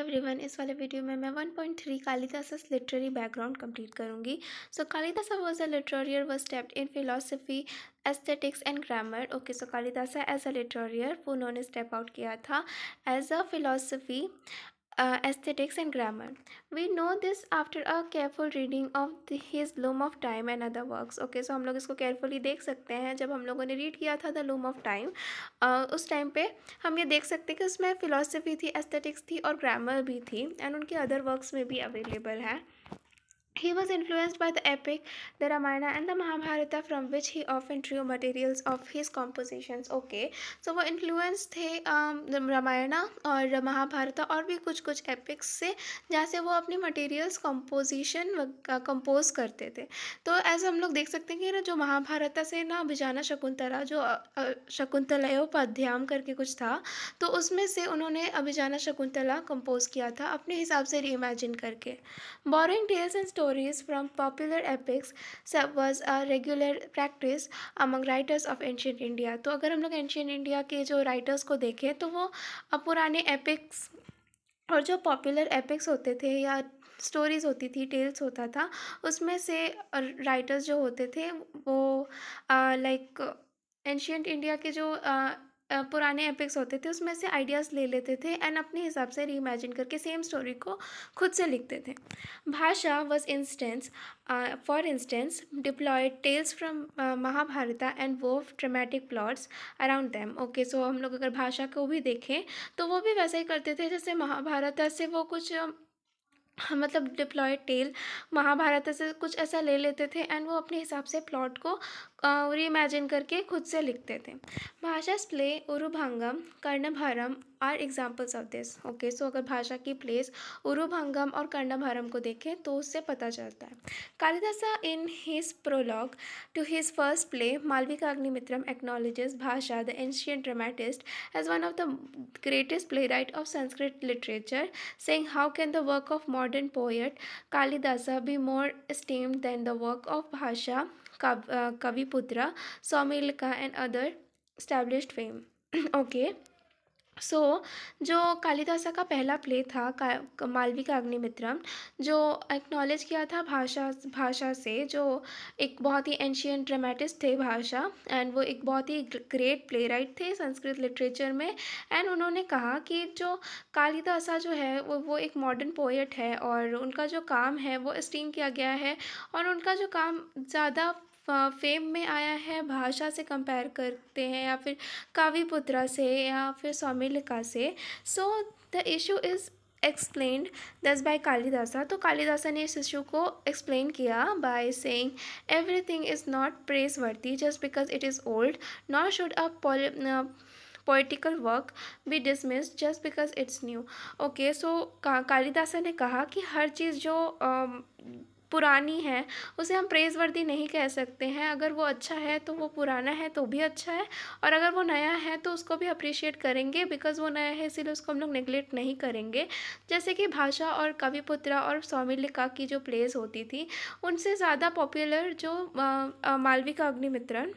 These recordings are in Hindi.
एवरीवन इस वाले वीडियो में मैं one point three Kalidas literary background complete करूंगी so Kalidas was a litterateur was steeped in philosophy aesthetics and grammar okay so Kalidas as a litterateur उन्होंने स्टेप आउट किया था as a philosophy uh, aesthetics and grammar. We know this after a careful reading of the, his Loom of Time and other works. Okay, so हम लोग इसको carefully देख सकते हैं जब हम लोगों ने read किया था The Loom of Time uh, उस time पे हम ये देख सकते हैं कि उसमें philosophy थी aesthetics थी और grammar भी थी and उनके other works में भी available है He was influenced by the epic, the Ramayana and the Mahabharata from which he often drew materials of his compositions. Okay, so वो influenced थे रामायणा um, और महाभारत और भी कुछ कुछ एपिक्स से जहाँ से वो अपनी मटेरियल्स कंपोजिशन कंपोज करते थे तो ऐसे हम लोग देख सकते हैं कि ना जो महाभारत से ना अभिजाना शकुंतला जो uh, uh, शकुंतलोपाध्याम करके कुछ था तो उसमें से उन्होंने अभिजाना शकुंतला कंपोज किया था अपने हिसाब से रीइमेजिन करके borrowing tales and story stories from popular epics सब was a regular practice among writers of ancient India तो अगर हम लोग ancient India के जो writers को देखें तो वो पुराने epics और जो popular epics होते थे या स्टोरीज़ होती थी टेल्स होता था उसमें से राइटर्स जो होते थे वो लाइक एंशियंट इंडिया के जो पुराने एपिक्स होते थे उसमें से आइडियाज़ ले लेते थे एंड अपने हिसाब से रीइमेजिन करके सेम स्टोरी को खुद से लिखते थे Bhasa was instance for instance deployed tales from Mahabharata and वो dramatic plots around them okay so हम लोग अगर भाषा को भी देखें तो वो भी वैसे ही करते थे जैसे महाभारत से वो कुछ मतलब डिप्लॉयड टेल महाभारत से कुछ ऐसा ले लेते थे एंड वो अपने हिसाब से प्लॉट को रीइमेजिन करके खुद से लिखते थे Bhasa play Urubhangam Karnabharam are examples of this okay so अगर भाषा की प्लेस उरुभंगम और कर्णभरम को देखें तो उससे पता चलता है Kalidasa in his prologue to his first play Malavika Agnimitram acknowledges Bhasa the ancient dramatist as one of the playwright of Sanskrit literature saying how can the work of modern poet Kalidasa be more esteemed than the work of Bhasa Kavi Putra Swami and other established fame okay so so, जो कालिदासा का पहला प्ले था का, मालवी का अग्निमित्रम जो एक्नॉलेज किया था भाषा भाषा से जो एक बहुत ही एंशियन ड्रामेटिस्ट थे भाषा एंड वो एक बहुत ही ग्रेट प्ले राइट थे संस्कृत लिटरेचर में एंड उन्होंने कहा कि जो कालिदासा जो है वो वो एक मॉडर्न पोइट है और उनका जो काम है वो स्टीम किया गया है और उनका जो काम ज़्यादा फेम में आया है भाषा से कंपेयर करते हैं या फिर काव्यपुत्रा से या फिर स्वामीलिका से so the issue is explain thus by Kalidasa तो कालिदासा ने इस इशू को एक्सप्लेन किया by saying everything is not praiseworthy just because it is old not should a poetical work भी dismiss just because it's new okay so Kalidasa ने कहा कि हर चीज़ जो uh, पुरानी है उसे हम प्रेज़वर्दी नहीं कह सकते हैं अगर वो अच्छा है तो वो पुराना है तो भी अच्छा है और अगर वो नया है तो उसको भी अप्रिशिएट करेंगे बिकॉज़ वो नया है इसीलिए उसको हम लोग नेग्लेक्ट नहीं करेंगे जैसे कि भाषा और कविपुत्रा और स्वामीलिका की जो प्लेस होती थी उनसे ज़्यादा पॉपुलर जो मालविका अग्निमित्रन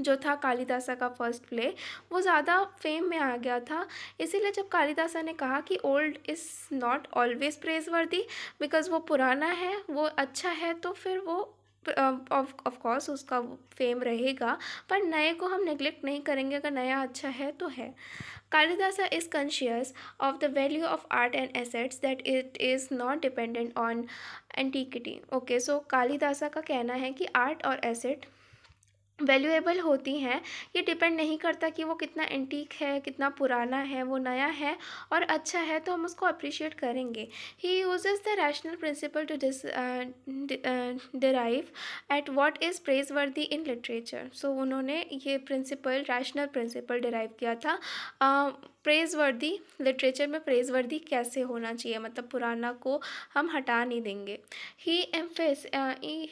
जो था कालिदासा का फर्स्ट प्ले वो ज़्यादा फेम में आ गया था इसीलिए जब कालिदासा ने कहा कि old is not always praiseworthy because वो पुराना है वो अच्छा है तो फिर वो ऑफ कोर्स उसका फेम रहेगा पर नए को हम नेग्लेक्ट नहीं करेंगे अगर नया अच्छा है तो है Kalidasa is conscious of the value of art and asserts that it is not dependent on antiquity okay so Kalidasa का कहना है कि आर्ट और एसेट वैल्यूएबल होती हैं ये डिपेंड नहीं करता कि वो कितना एंटीक है कितना पुराना है वो नया है और अच्छा है तो हम उसको अप्रिशिएट करेंगे he uses the rational principle to dis derive at what is praiseworthy in literature सो उन्होंने ये प्रिंसिपल रैशनल प्रिंसिपल डिराइव किया था uh, प्रेज़ वर्दी लिटरेचर में प्रेज़ वर्दी कैसे होना चाहिए मतलब पुराना को हम हटा नहीं देंगे he emphas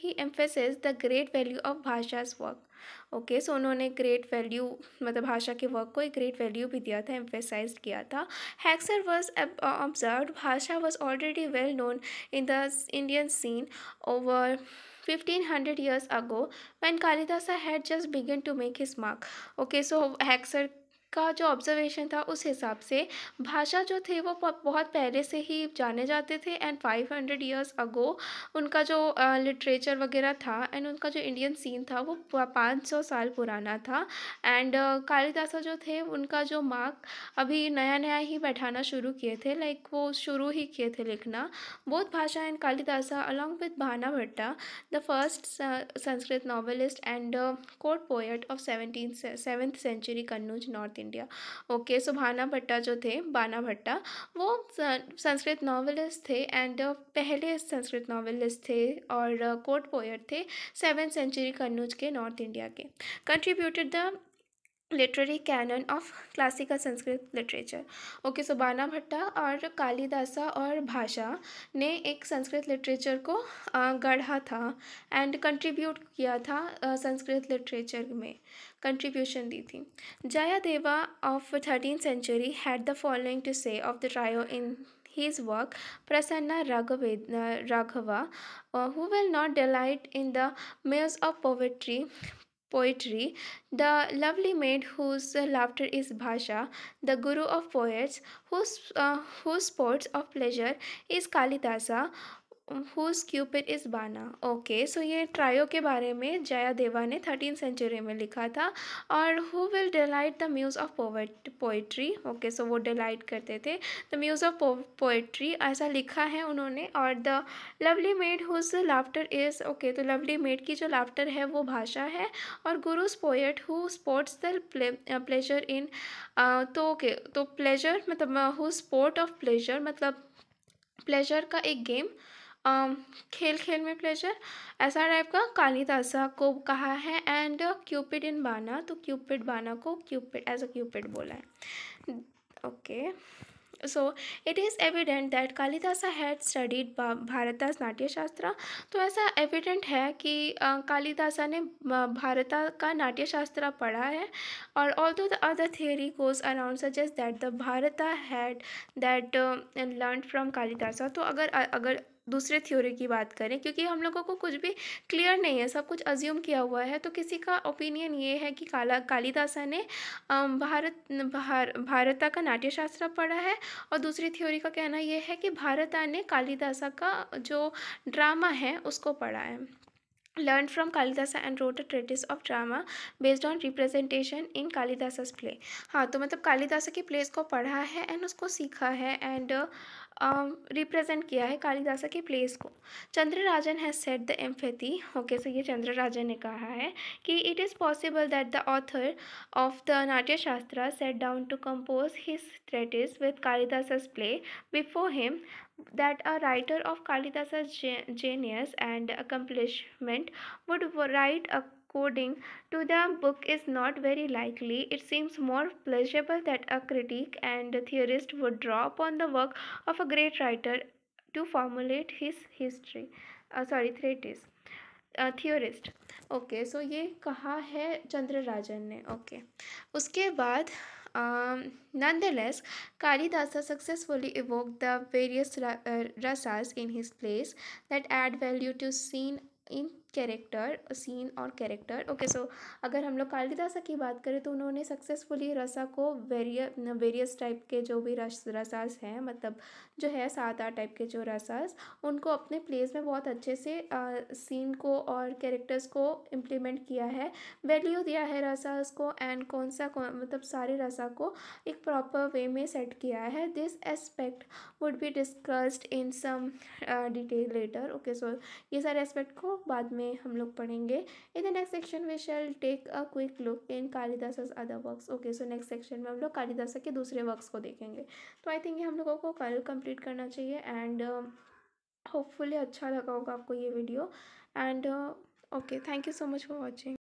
he emphasis the great value of Bhasa's work okay so उन्होंने ग्रेट वैल्यू मतलब भाषा के वर्क को एक ग्रेट वैल्यू भी दिया था एम्फेसाइज किया था Haksar was observe Bhasa was already well known in the Indian scene over fifteen hundred years ago when Kalidasa had just begin to make his mark okay so Haksar का जो ऑब्जर्वेशन था उस हिसाब से भाषा जो थे वो बहुत पहले से ही जाने जाते थे and five hundred years ago उनका जो लिटरेचर वगैरह था एंड उनका जो इंडियन सीन था वो पाँच सौ साल पुराना था एंड कालिदासा जो थे उनका जो मार्क अभी नया नया ही बैठाना शुरू किए थे लाइक वो शुरू ही किए थे लिखना both Bhasa and Kalidasa along with Bana Bhatta the first Sanskrit novelist and court poet of seventeen seventh century Kannauj north India okay so Bana Bhatta जो थे बाना भट्टा वो संस्कृत नावलिस्ट थे एंड uh, पहले संस्कृत नावलिस्ट थे और कोर्ट uh, पोयट थे सेवन सेंचुरी कन्नूज के नॉर्थ इंडिया के contributed the literary canon of classical Sanskrit literature okay सुबाना भट्टा और कालीदासा और भाषा ने एक संस्कृत लिटरेचर को गढ़ा था एंड कंट्रीब्यूट किया था संस्कृत लिटरेचर में कंट्रीब्यूशन दी थी Jaya Deva of thirteen century had the following to say of the trio in his work Prasanna राघवेद Raghava who will not delight in the maze of poetry poetry, the lovely maid whose laughter is Bhasha, the guru of poets, whose, uh, whose sports of pleasure is Kalidasa, whose cupid is Bana okay so ये ट्रायो के बारे में जया देवा ने थर्टीन सेंचुरी में लिखा था और who will delight the muse of poetry okay so वो डिलाइट करते थे द म्यूज़ ऑफ पोइट्री ऐसा लिखा है उन्होंने और the lovely maid whose laughter is okay तो लवली मेड की जो लाफ्टर है वो भाषा है और guru's poet who sports the pleasure in तो ओके तो प्लेजर मतलब हु स्पोर्ट ऑफ प्लेजर मतलब प्लेजर का एक गेम Um, खेल खेल में प्लेजर ऐसा टाइप का कालिदासा को कहा है एंड क्यूपिड इन बाना तो क्यूपिड बाना को क्यूपिड एज अ क्यूपिड बोला है okay so it is evident that Kalidasa had studied Bharata's Natyashastra तो ऐसा एविडेंट है कि कालिदासा ने भारत का नाट्य शास्त्र पढ़ा है और although the other theory goes around suggest that the Bharata had that learn from Kalidasa तो अगर अगर दूसरे थ्योरी की बात करें क्योंकि हम लोगों को कुछ भी क्लियर नहीं है सब कुछ अज्यूम किया हुआ है तो किसी का ओपिनियन ये है कि काला कालिदासा ने भारत भार भारता का नाट्यशास्त्र पढ़ा है और दूसरी थ्योरी का कहना यह है कि भारता ने कालिदासा का जो ड्रामा है उसको पढ़ा है learn from Kalidasa and wrote a treatise of drama based on representation in Kalidasa's play हाँ तो मतलब कालिदासा की प्लेस को पढ़ा है एंड उसको सीखा है एंड रिप्रेजेंट um, किया है कालिदासा के प्लेस को Chandra Rajan has set the empathy okay so ये चंद्र राजन ने कहा है कि it is possible that the author of the Natya Shastra set down to compose his treatise with Kalidasa's play before him that a writer of Kalidas genius and accomplishment would write a coding to the book is not very likely, it seems more plausible that a critic and a theorist would draw upon the work of a great writer to formulate his history uh, sorry uh, theorist theorist okay so ये कहा है चंद्र राजन ने ओके okay. उसके बाद um, nonetheless, Kalidasa successfully evoked the various uh, rasas in his plays that add value to scene in character scene और कैरेक्टर ओके सो अगर हम लोग कालिदासा की बात करें तो उन्होंने सक्सेसफुली रसा को वेरिय वेरियस टाइप के जो भी रस रसास हैं मतलब जो है सात आठ टाइप के जो रसास उनको अपने प्लेस में बहुत अच्छे से आ, सीन को और कैरेक्टर्स को इम्प्लीमेंट किया है वैल्यू दिया है रसास को एंड कौन सा कौन मतलब सारे रसा को एक प्रॉपर वे में सेट किया है this aspect would be discussed in some detail later okay so ये सारे एस्पेक्ट को बाद में में हम लोग पढ़ेंगे in the next section we shall take a quick look in Kalidas other works okay so next section में हम लोग कालिदास के दूसरे वर्क्स को देखेंगे तो आई थिंक ये हम लोगों को कल कंप्लीट करना चाहिए एंड होपफुली uh, अच्छा लगा होगा आपको ये video and okay thank you so much for watching